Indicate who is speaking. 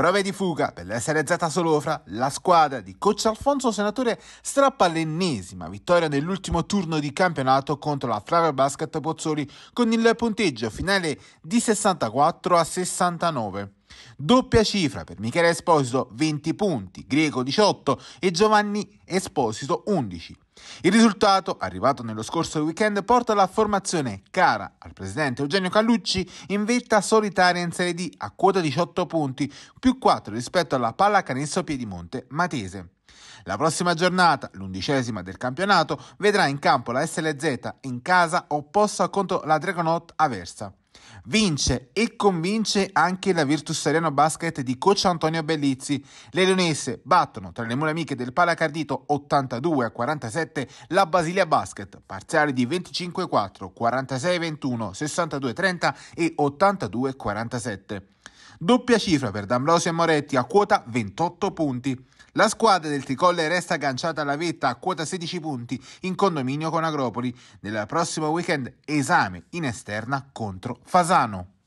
Speaker 1: Prove di fuga per l'SRZ Serie Solofra, la squadra di coach Alfonso Senatore strappa l'ennesima vittoria nell'ultimo turno di campionato contro la Flavia Basket Pozzoli con il punteggio finale di 64 a 69. Doppia cifra per Michele Esposito 20 punti, Greco 18 e Giovanni Esposito 11. Il risultato, arrivato nello scorso weekend, porta la formazione cara al presidente Eugenio Callucci in vetta solitaria in Serie D a quota 18 punti, più 4 rispetto alla pallacanestro Piedimonte Matese. La prossima giornata, l'undicesima del campionato, vedrà in campo la SLZ in casa opposta contro la Dragonot Aversa. Vince e convince anche la Virtus Sereno Basket di coach Antonio Bellizzi. Le leonesse battono tra le mura amiche del Palacardito 82 a 47 la Basilia Basket, parziali di 25 4, 46 21, 62 30 e 82 47. Doppia cifra per D'Ambrosio e Moretti a quota 28 punti. La squadra del Tricolle resta agganciata alla vetta a quota 16 punti in condominio con Agropoli. Nel prossimo weekend esame in esterna contro Fasano.